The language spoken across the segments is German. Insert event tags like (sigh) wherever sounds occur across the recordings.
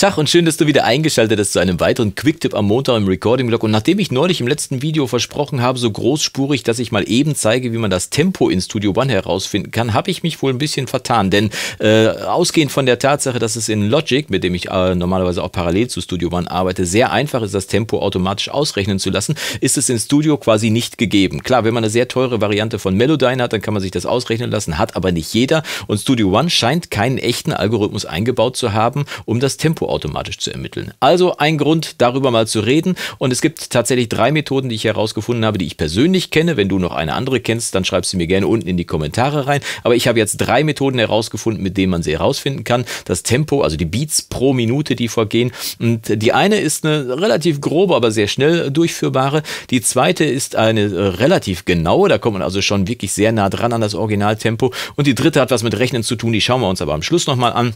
Tag und schön, dass du wieder eingeschaltet hast zu einem weiteren Quicktip am Montag im Recording-Blog. Und nachdem ich neulich im letzten Video versprochen habe, so großspurig, dass ich mal eben zeige, wie man das Tempo in Studio One herausfinden kann, habe ich mich wohl ein bisschen vertan. Denn äh, ausgehend von der Tatsache, dass es in Logic, mit dem ich äh, normalerweise auch parallel zu Studio One arbeite, sehr einfach ist, das Tempo automatisch ausrechnen zu lassen, ist es in Studio quasi nicht gegeben. Klar, wenn man eine sehr teure Variante von Melodyne hat, dann kann man sich das ausrechnen lassen, hat aber nicht jeder. Und Studio One scheint keinen echten Algorithmus eingebaut zu haben, um das Tempo automatisch zu ermitteln. Also ein Grund, darüber mal zu reden. Und es gibt tatsächlich drei Methoden, die ich herausgefunden habe, die ich persönlich kenne. Wenn du noch eine andere kennst, dann schreib sie mir gerne unten in die Kommentare rein. Aber ich habe jetzt drei Methoden herausgefunden, mit denen man sie herausfinden kann. Das Tempo, also die Beats pro Minute, die vergehen. Und die eine ist eine relativ grobe, aber sehr schnell durchführbare. Die zweite ist eine relativ genaue. Da kommt man also schon wirklich sehr nah dran an das Originaltempo. Und die dritte hat was mit Rechnen zu tun. Die schauen wir uns aber am Schluss nochmal an.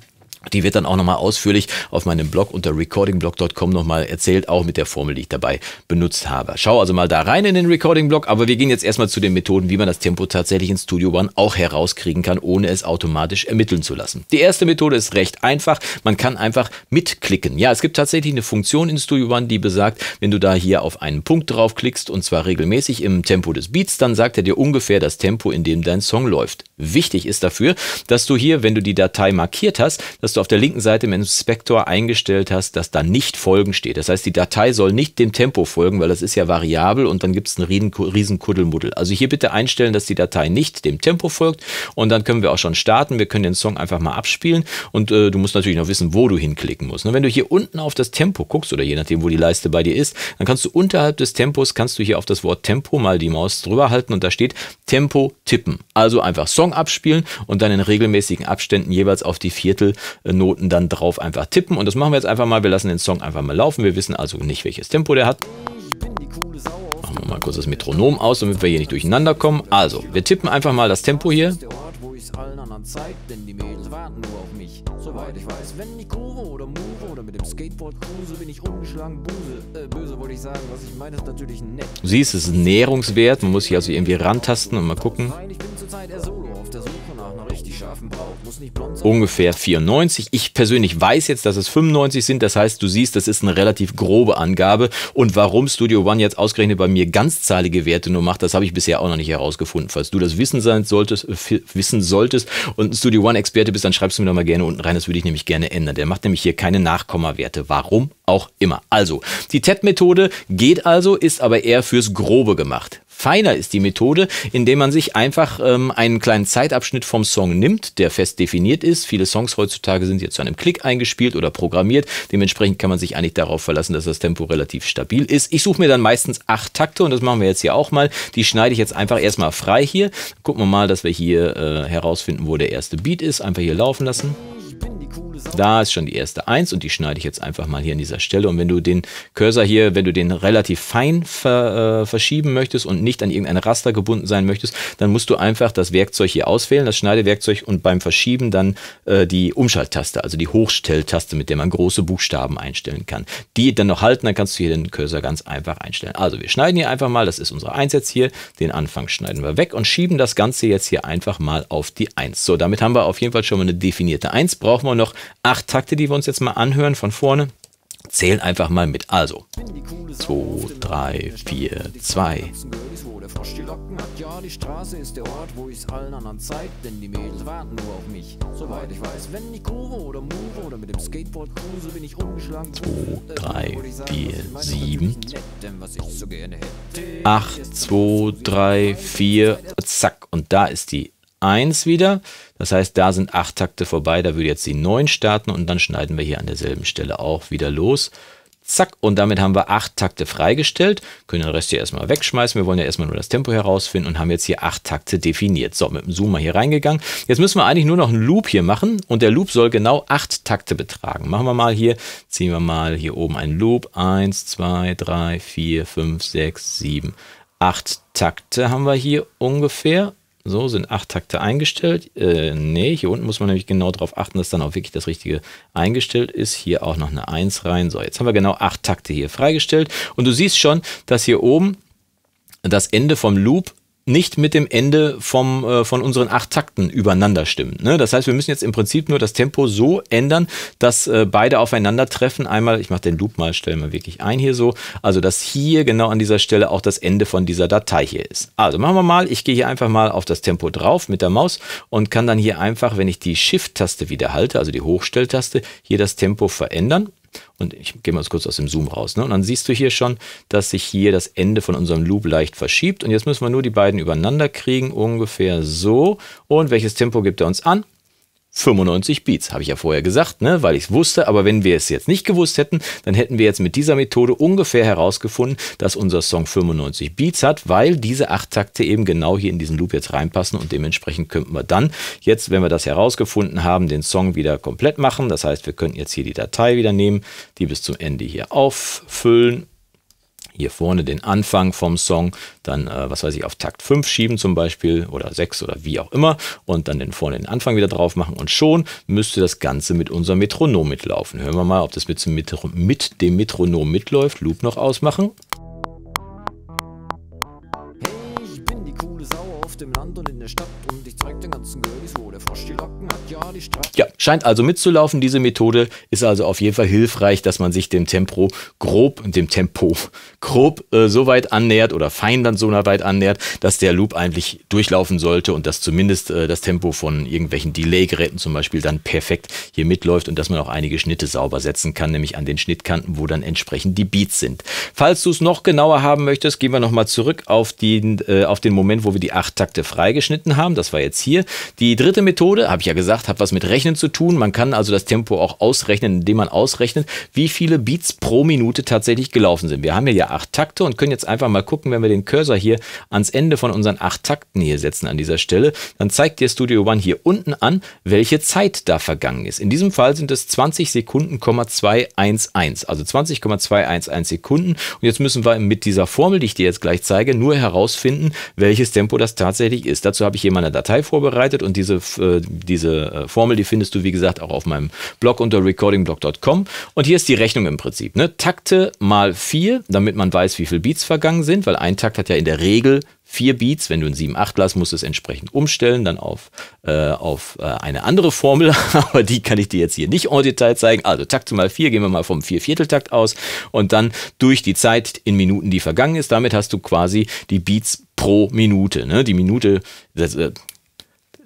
Die wird dann auch nochmal ausführlich auf meinem Blog unter recordingblog.com nochmal erzählt, auch mit der Formel, die ich dabei benutzt habe. Schau also mal da rein in den Recording-Blog, aber wir gehen jetzt erstmal zu den Methoden, wie man das Tempo tatsächlich in Studio One auch herauskriegen kann, ohne es automatisch ermitteln zu lassen. Die erste Methode ist recht einfach, man kann einfach mitklicken. Ja, es gibt tatsächlich eine Funktion in Studio One, die besagt, wenn du da hier auf einen Punkt draufklickst und zwar regelmäßig im Tempo des Beats, dann sagt er dir ungefähr das Tempo, in dem dein Song läuft. Wichtig ist dafür, dass du hier, wenn du die Datei markiert hast, dass du auf der linken Seite im Inspektor eingestellt hast, dass da nicht folgen steht. Das heißt, die Datei soll nicht dem Tempo folgen, weil das ist ja variabel und dann gibt es einen riesen, Kuddelmuddel. Also hier bitte einstellen, dass die Datei nicht dem Tempo folgt und dann können wir auch schon starten. Wir können den Song einfach mal abspielen und äh, du musst natürlich noch wissen, wo du hinklicken musst. Und wenn du hier unten auf das Tempo guckst oder je nachdem, wo die Leiste bei dir ist, dann kannst du unterhalb des Tempos, kannst du hier auf das Wort Tempo mal die Maus drüber halten und da steht Tempo tippen. Also einfach Song Song abspielen und dann in regelmäßigen Abständen jeweils auf die Viertelnoten dann drauf einfach tippen. Und das machen wir jetzt einfach mal. Wir lassen den Song einfach mal laufen. Wir wissen also nicht, welches Tempo der hat. Machen wir mal kurz das Metronom aus, damit wir hier nicht durcheinander kommen. Also, wir tippen einfach mal das Tempo hier. Soweit ich weiß, wenn ich Kurve oder Move oder mit dem Skateboard cruise, bin ich ungeschlagen Buse. Äh, böse wollte ich sagen, was ich meine, ist natürlich nett. Siehst, es ist nährungswert, Man muss hier also irgendwie rantasten und mal gucken. Ich bin zurzeit eher solo ungefähr 94. Ich persönlich weiß jetzt, dass es 95 sind. Das heißt, du siehst, das ist eine relativ grobe Angabe. Und warum Studio One jetzt ausgerechnet bei mir ganzzahlige Werte nur macht, das habe ich bisher auch noch nicht herausgefunden. Falls du das wissen, sein solltest, äh, wissen solltest und Studio One-Experte bist, dann schreibst du mir doch mal gerne unten rein. Das würde ich nämlich gerne ändern. Der macht nämlich hier keine Nachkommawerte. Warum auch immer. Also, die TED-Methode geht also, ist aber eher fürs Grobe gemacht. Feiner ist die Methode, indem man sich einfach ähm, einen kleinen Zeitabschnitt vom Song nimmt, der fest definiert ist. Viele Songs heutzutage sind jetzt zu einem Klick eingespielt oder programmiert. Dementsprechend kann man sich eigentlich darauf verlassen, dass das Tempo relativ stabil ist. Ich suche mir dann meistens acht Takte und das machen wir jetzt hier auch mal. Die schneide ich jetzt einfach erstmal frei hier. Gucken wir mal, dass wir hier äh, herausfinden, wo der erste Beat ist. Einfach hier laufen lassen. Da ist schon die erste Eins und die schneide ich jetzt einfach mal hier an dieser Stelle. Und wenn du den Cursor hier, wenn du den relativ fein ver, äh, verschieben möchtest und nicht an irgendein Raster gebunden sein möchtest, dann musst du einfach das Werkzeug hier auswählen, das Schneidewerkzeug und beim Verschieben dann äh, die Umschalttaste, also die Hochstelltaste, mit der man große Buchstaben einstellen kann. Die dann noch halten, dann kannst du hier den Cursor ganz einfach einstellen. Also wir schneiden hier einfach mal, das ist unsere Eins jetzt hier, den Anfang schneiden wir weg und schieben das Ganze jetzt hier einfach mal auf die Eins. So, damit haben wir auf jeden Fall schon mal eine definierte Eins. Brauchen wir noch acht Takte, die wir uns jetzt mal anhören von vorne. Zählen einfach mal mit. Also 2, 3, 4, 2. Frosch die Locken hat, ja, die Straße ist der Ort, wo ich's allen anderen zeig, denn die Mädels warten nur auf mich. Soweit ich weiß, wenn ich Kurve oder Move oder mit dem Skateboard cruise, bin ich ungeschlagen. 2, 3, 4, 7, 8, 2, 3, 4, zack, und da ist die 1 wieder. Das heißt, da sind 8 Takte vorbei, da würde jetzt die 9 starten und dann schneiden wir hier an derselben Stelle auch wieder los. Zack, und damit haben wir 8 Takte freigestellt, können den Rest hier erstmal wegschmeißen, wir wollen ja erstmal nur das Tempo herausfinden und haben jetzt hier 8 Takte definiert. So, mit dem Zoom mal hier reingegangen. Jetzt müssen wir eigentlich nur noch einen Loop hier machen und der Loop soll genau 8 Takte betragen. Machen wir mal hier, ziehen wir mal hier oben einen Loop, 1, 2, 3, 4, 5, 6, 7, 8 Takte haben wir hier ungefähr so sind acht Takte eingestellt. Äh, nee, hier unten muss man nämlich genau darauf achten, dass dann auch wirklich das Richtige eingestellt ist. Hier auch noch eine 1 rein. So, jetzt haben wir genau acht Takte hier freigestellt. Und du siehst schon, dass hier oben das Ende vom Loop nicht mit dem Ende vom, äh, von unseren acht Takten übereinander stimmen. Ne? Das heißt, wir müssen jetzt im Prinzip nur das Tempo so ändern, dass äh, beide aufeinandertreffen. Einmal, ich mache den Loop mal, stelle mal wirklich ein hier so, also dass hier genau an dieser Stelle auch das Ende von dieser Datei hier ist. Also machen wir mal, ich gehe hier einfach mal auf das Tempo drauf mit der Maus und kann dann hier einfach, wenn ich die Shift-Taste wieder halte, also die Hochstelltaste, hier das Tempo verändern. Und ich gehe mal kurz aus dem Zoom raus. Ne? Und dann siehst du hier schon, dass sich hier das Ende von unserem Loop leicht verschiebt. Und jetzt müssen wir nur die beiden übereinander kriegen, ungefähr so. Und welches Tempo gibt er uns an? 95 Beats, habe ich ja vorher gesagt, ne, weil ich es wusste, aber wenn wir es jetzt nicht gewusst hätten, dann hätten wir jetzt mit dieser Methode ungefähr herausgefunden, dass unser Song 95 Beats hat, weil diese acht Takte eben genau hier in diesen Loop jetzt reinpassen und dementsprechend könnten wir dann jetzt, wenn wir das herausgefunden haben, den Song wieder komplett machen. Das heißt, wir könnten jetzt hier die Datei wieder nehmen, die bis zum Ende hier auffüllen hier vorne den Anfang vom Song, dann, äh, was weiß ich, auf Takt 5 schieben zum Beispiel oder 6 oder wie auch immer und dann den vorne den Anfang wieder drauf machen und schon müsste das Ganze mit unserem Metronom mitlaufen. Hören wir mal, ob das mit, mit dem Metronom mitläuft. Loop noch ausmachen. Ja, Scheint also mitzulaufen, diese Methode ist also auf jeden Fall hilfreich, dass man sich dem Tempo grob, dem Tempo grob äh, so weit annähert oder fein dann so weit annähert, dass der Loop eigentlich durchlaufen sollte und dass zumindest äh, das Tempo von irgendwelchen Delay-Geräten zum Beispiel dann perfekt hier mitläuft und dass man auch einige Schnitte sauber setzen kann, nämlich an den Schnittkanten, wo dann entsprechend die Beats sind. Falls du es noch genauer haben möchtest, gehen wir nochmal zurück auf den, äh, auf den Moment, wo wir die acht Takte freigeschnitten haben. Das war jetzt hier. Die dritte Methode, habe ich ja gesagt, hat was mit Rechnen zu tun. Man kann also das Tempo auch ausrechnen, indem man ausrechnet, wie viele Beats pro Minute tatsächlich gelaufen sind. Wir haben hier ja acht Takte und können jetzt einfach mal gucken, wenn wir den Cursor hier ans Ende von unseren acht Takten hier setzen an dieser Stelle, dann zeigt dir Studio One hier unten an, welche Zeit da vergangen ist. In diesem Fall sind es 20 Sekunden, 211, also 20,211 Sekunden. Und jetzt müssen wir mit dieser Formel, die ich dir jetzt gleich zeige, nur herausfinden, welches Tempo das tatsächlich ist. Dazu habe ich hier meine Datei vorbereitet und diese, äh, diese äh, Formel, die findest du wie gesagt, auch auf meinem Blog unter recordingblog.com. Und hier ist die Rechnung im Prinzip. Ne? Takte mal 4, damit man weiß, wie viele Beats vergangen sind, weil ein Takt hat ja in der Regel 4 Beats. Wenn du ein 7 8 hast, musst du es entsprechend umstellen, dann auf, äh, auf äh, eine andere Formel, (laughs) aber die kann ich dir jetzt hier nicht en Detail zeigen. Also Takte mal 4, gehen wir mal vom Viervierteltakt aus und dann durch die Zeit in Minuten, die vergangen ist. Damit hast du quasi die Beats pro Minute. Ne? Die Minute, das, äh,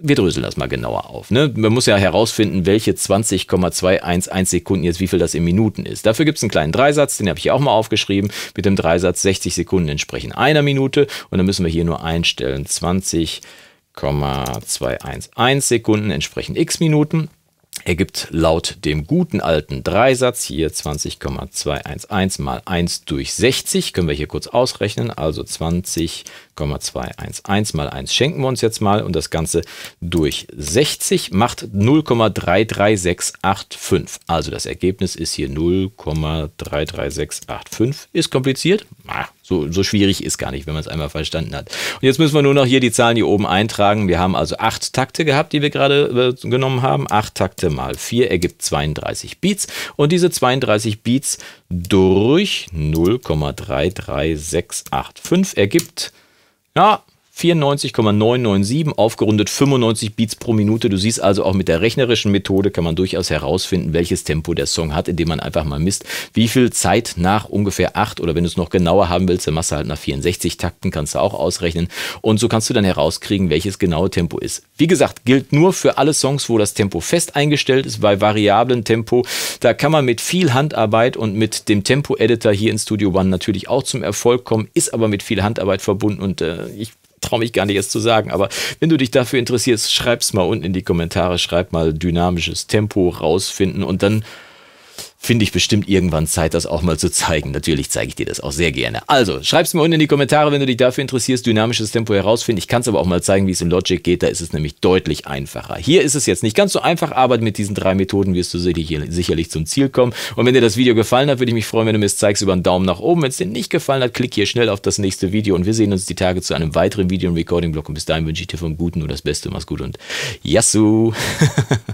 wir dröseln das mal genauer auf. Ne? Man muss ja herausfinden, welche 20,211 Sekunden jetzt wie viel das in Minuten ist. Dafür gibt es einen kleinen Dreisatz, den habe ich auch mal aufgeschrieben. Mit dem Dreisatz 60 Sekunden entsprechen einer Minute und dann müssen wir hier nur einstellen 20,211 Sekunden entsprechen x Minuten ergibt laut dem guten alten Dreisatz hier 20,211 mal 1 durch 60. Können wir hier kurz ausrechnen. Also 20,211 mal 1 schenken wir uns jetzt mal und das Ganze durch 60 macht 0,33685. Also das Ergebnis ist hier 0,33685. Ist kompliziert? Na, so, so schwierig ist gar nicht, wenn man es einmal verstanden hat. Und jetzt müssen wir nur noch hier die Zahlen hier oben eintragen. Wir haben also acht Takte gehabt, die wir gerade äh, genommen haben. Acht Takte mal vier ergibt 32 Beats. Und diese 32 Beats durch 0,33685 ergibt, ja, 94,997 aufgerundet 95 Beats pro Minute. Du siehst also auch mit der rechnerischen Methode kann man durchaus herausfinden, welches Tempo der Song hat, indem man einfach mal misst, wie viel Zeit nach ungefähr 8 oder wenn du es noch genauer haben willst, dann machst du halt nach 64 Takten, kannst du auch ausrechnen. Und so kannst du dann herauskriegen, welches genaue Tempo ist. Wie gesagt, gilt nur für alle Songs, wo das Tempo fest eingestellt ist, bei variablen Tempo. Da kann man mit viel Handarbeit und mit dem Tempo-Editor hier in Studio One natürlich auch zum Erfolg kommen, ist aber mit viel Handarbeit verbunden und äh, ich traue mich gar nicht erst zu sagen, aber wenn du dich dafür interessierst, schreib's mal unten in die Kommentare, schreib mal dynamisches Tempo rausfinden und dann finde ich bestimmt irgendwann Zeit, das auch mal zu zeigen. Natürlich zeige ich dir das auch sehr gerne. Also, schreib's mir unten in die Kommentare, wenn du dich dafür interessierst, dynamisches Tempo herausfinden. Ich kann es aber auch mal zeigen, wie es in Logic geht. Da ist es nämlich deutlich einfacher. Hier ist es jetzt nicht ganz so einfach, aber mit diesen drei Methoden wirst du sicherlich zum Ziel kommen. Und wenn dir das Video gefallen hat, würde ich mich freuen, wenn du mir es zeigst über einen Daumen nach oben. Wenn es dir nicht gefallen hat, klick hier schnell auf das nächste Video und wir sehen uns die Tage zu einem weiteren Video im Recording-Blog. Und bis dahin wünsche ich dir vom Guten nur das Beste. Mach's gut und Yassou! (laughs)